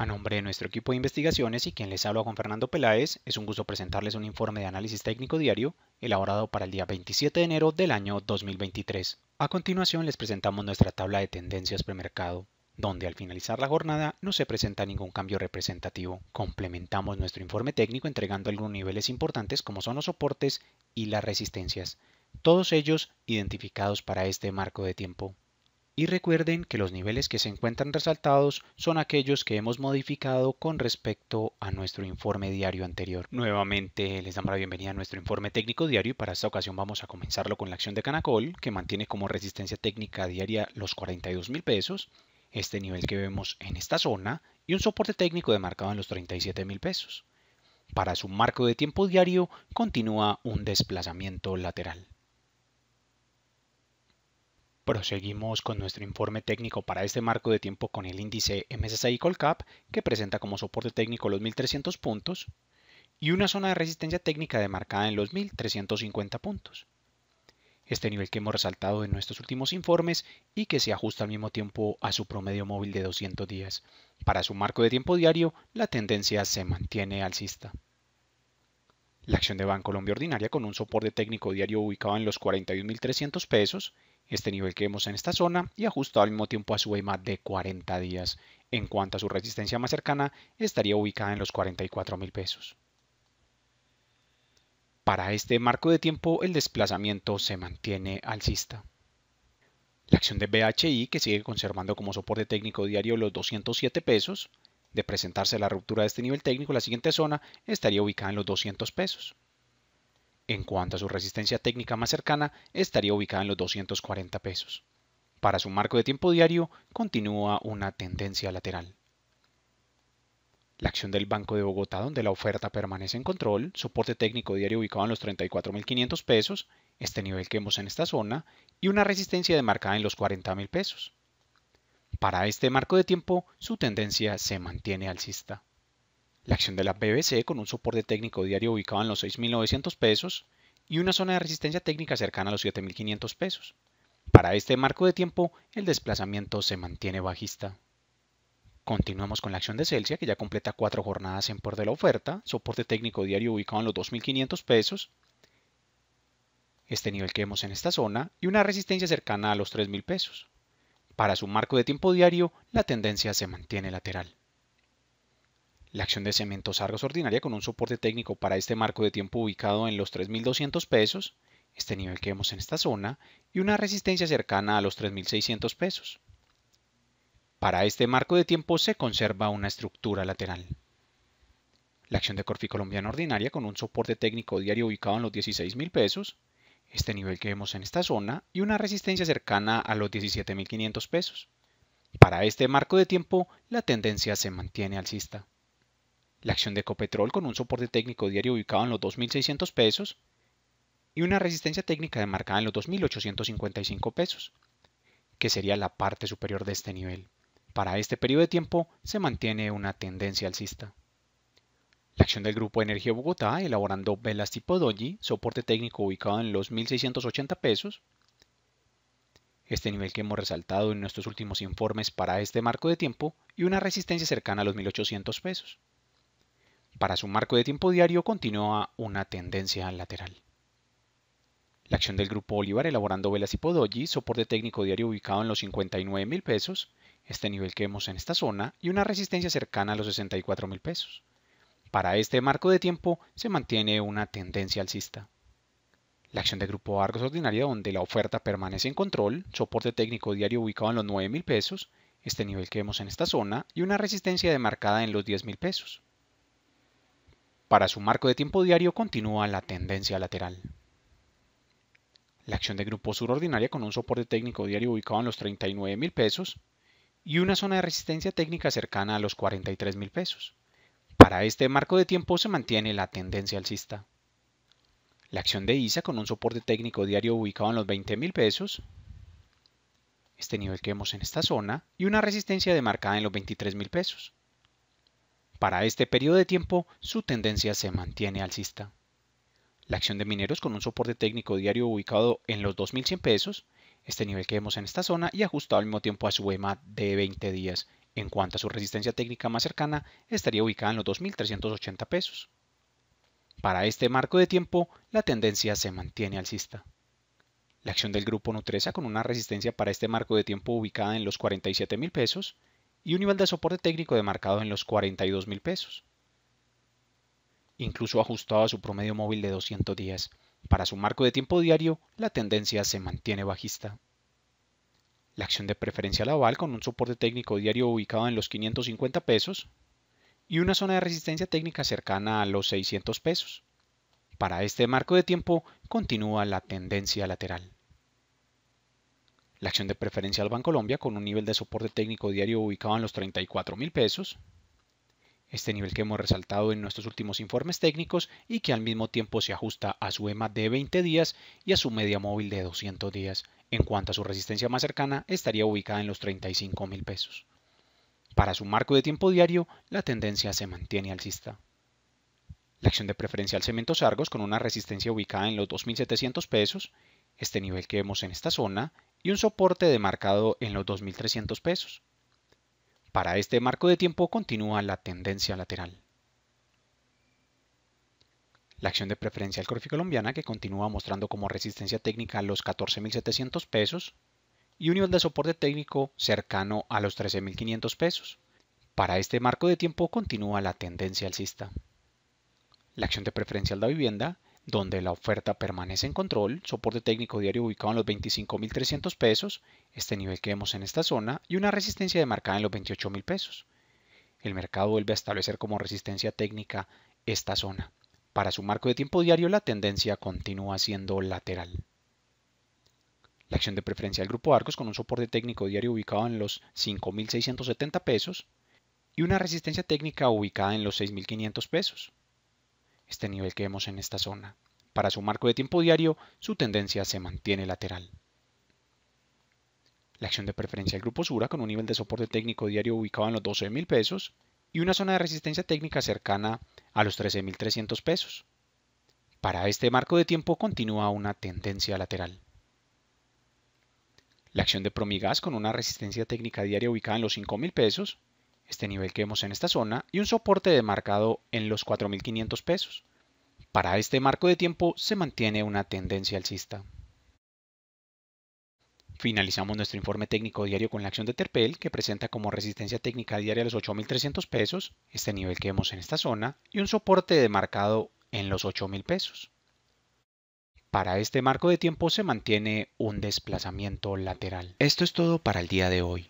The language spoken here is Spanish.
A nombre de nuestro equipo de investigaciones y quien les habla con Fernando Peláez, es un gusto presentarles un informe de análisis técnico diario elaborado para el día 27 de enero del año 2023. A continuación les presentamos nuestra tabla de tendencias premercado donde al finalizar la jornada no se presenta ningún cambio representativo. Complementamos nuestro informe técnico entregando algunos niveles importantes como son los soportes y las resistencias, todos ellos identificados para este marco de tiempo y recuerden que los niveles que se encuentran resaltados son aquellos que hemos modificado con respecto a nuestro informe diario anterior. Nuevamente les damos la bienvenida a nuestro informe técnico diario y para esta ocasión vamos a comenzarlo con la acción de Canacol que mantiene como resistencia técnica diaria los 42 mil pesos, este nivel que vemos en esta zona y un soporte técnico demarcado en los 37 mil pesos. Para su marco de tiempo diario continúa un desplazamiento lateral. Proseguimos con nuestro informe técnico para este marco de tiempo con el índice MSCI Colcap, que presenta como soporte técnico los 1300 puntos y una zona de resistencia técnica demarcada en los 1350 puntos. Este nivel que hemos resaltado en nuestros últimos informes y que se ajusta al mismo tiempo a su promedio móvil de 200 días. Para su marco de tiempo diario, la tendencia se mantiene alcista. La acción de colombia ordinaria con un soporte técnico diario ubicado en los 41.300 pesos este nivel que vemos en esta zona y ajustado al mismo tiempo a su EMA de 40 días. En cuanto a su resistencia más cercana, estaría ubicada en los 44,000 mil pesos. Para este marco de tiempo, el desplazamiento se mantiene alcista. La acción de BHI, que sigue conservando como soporte técnico diario los 207 pesos, de presentarse la ruptura de este nivel técnico, la siguiente zona estaría ubicada en los 200 pesos. En cuanto a su resistencia técnica más cercana, estaría ubicada en los 240 pesos. Para su marco de tiempo diario, continúa una tendencia lateral. La acción del Banco de Bogotá, donde la oferta permanece en control, soporte técnico diario ubicado en los 34.500 pesos, este nivel que vemos en esta zona, y una resistencia demarcada en los 40.000 pesos. Para este marco de tiempo, su tendencia se mantiene alcista. La acción de la BBC con un soporte técnico diario ubicado en los 6.900 pesos y una zona de resistencia técnica cercana a los 7.500 pesos. Para este marco de tiempo, el desplazamiento se mantiene bajista. Continuamos con la acción de Celsius que ya completa cuatro jornadas en por de la oferta, soporte técnico diario ubicado en los 2.500 pesos, este nivel que vemos en esta zona, y una resistencia cercana a los 3.000 pesos. Para su marco de tiempo diario, la tendencia se mantiene lateral. La acción de Cementos Argos ordinaria con un soporte técnico para este marco de tiempo ubicado en los 3.200 pesos, este nivel que vemos en esta zona, y una resistencia cercana a los 3.600 pesos. Para este marco de tiempo se conserva una estructura lateral. La acción de Corfi Colombiana ordinaria con un soporte técnico diario ubicado en los 16.000 pesos, este nivel que vemos en esta zona, y una resistencia cercana a los 17.500 pesos. Para este marco de tiempo, la tendencia se mantiene alcista la acción de Ecopetrol con un soporte técnico diario ubicado en los 2.600 pesos y una resistencia técnica demarcada en los 2.855 pesos, que sería la parte superior de este nivel. Para este periodo de tiempo se mantiene una tendencia alcista. La acción del Grupo Energía Bogotá, elaborando velas tipo Doji, soporte técnico ubicado en los 1.680 pesos, este nivel que hemos resaltado en nuestros últimos informes para este marco de tiempo y una resistencia cercana a los 1.800 pesos. Para su marco de tiempo diario continúa una tendencia lateral. La acción del Grupo Bolívar elaborando velas y doji soporte técnico diario ubicado en los 59 mil pesos, este nivel que vemos en esta zona, y una resistencia cercana a los 64 mil pesos. Para este marco de tiempo se mantiene una tendencia alcista. La acción del Grupo Argos Ordinaria, donde la oferta permanece en control, soporte técnico diario ubicado en los 9 mil pesos, este nivel que vemos en esta zona, y una resistencia demarcada en los 10 mil pesos. Para su marco de tiempo diario continúa la tendencia lateral. La acción de grupo sur ordinaria con un soporte técnico diario ubicado en los 39 mil pesos y una zona de resistencia técnica cercana a los 43 mil pesos. Para este marco de tiempo se mantiene la tendencia alcista. La acción de ISA con un soporte técnico diario ubicado en los 20,000 mil pesos, este nivel que vemos en esta zona, y una resistencia demarcada en los 23 mil pesos. Para este periodo de tiempo, su tendencia se mantiene alcista. La acción de mineros con un soporte técnico diario ubicado en los 2.100 pesos, este nivel que vemos en esta zona y ajustado al mismo tiempo a su EMA de 20 días. En cuanto a su resistencia técnica más cercana, estaría ubicada en los 2.380 pesos. Para este marco de tiempo, la tendencia se mantiene alcista. La acción del grupo Nutresa con una resistencia para este marco de tiempo ubicada en los 47,000 pesos, y un nivel de soporte técnico demarcado en los 42 mil pesos, incluso ajustado a su promedio móvil de 200 días. Para su marco de tiempo diario, la tendencia se mantiene bajista. La acción de preferencia Laval, con un soporte técnico diario ubicado en los 550 pesos y una zona de resistencia técnica cercana a los 600 pesos. Para este marco de tiempo continúa la tendencia lateral. La acción de preferencia preferencial Colombia con un nivel de soporte técnico diario ubicado en los 34 mil pesos. Este nivel que hemos resaltado en nuestros últimos informes técnicos y que al mismo tiempo se ajusta a su EMA de 20 días y a su media móvil de 200 días. En cuanto a su resistencia más cercana, estaría ubicada en los 35 mil pesos. Para su marco de tiempo diario, la tendencia se mantiene alcista. La acción de preferencial Cementos Argos con una resistencia ubicada en los 2.700 pesos este nivel que vemos en esta zona y un soporte demarcado en los 2.300 pesos. Para este marco de tiempo continúa la tendencia lateral. La acción de preferencia al Corfi colombiana que continúa mostrando como resistencia técnica los 14.700 pesos y un nivel de soporte técnico cercano a los 13.500 pesos. Para este marco de tiempo continúa la tendencia alcista. La acción de preferencia al la vivienda donde la oferta permanece en control, soporte técnico diario ubicado en los 25.300 pesos, este nivel que vemos en esta zona, y una resistencia demarcada en los 28.000 pesos. El mercado vuelve a establecer como resistencia técnica esta zona. Para su marco de tiempo diario la tendencia continúa siendo lateral. La acción de preferencia del grupo Arcos con un soporte técnico diario ubicado en los 5.670 pesos y una resistencia técnica ubicada en los 6.500 pesos este nivel que vemos en esta zona. Para su marco de tiempo diario, su tendencia se mantiene lateral. La acción de preferencia del grupo Sura con un nivel de soporte técnico diario ubicado en los 12,000 pesos y una zona de resistencia técnica cercana a los 13.300 pesos. Para este marco de tiempo continúa una tendencia lateral. La acción de Promigas con una resistencia técnica diaria ubicada en los 5.000 pesos este nivel que vemos en esta zona, y un soporte de marcado en los 4.500 pesos. Para este marco de tiempo se mantiene una tendencia alcista. Finalizamos nuestro informe técnico diario con la acción de Terpel, que presenta como resistencia técnica diaria los 8.300 pesos, este nivel que vemos en esta zona, y un soporte de marcado en los 8.000 pesos. Para este marco de tiempo se mantiene un desplazamiento lateral. Esto es todo para el día de hoy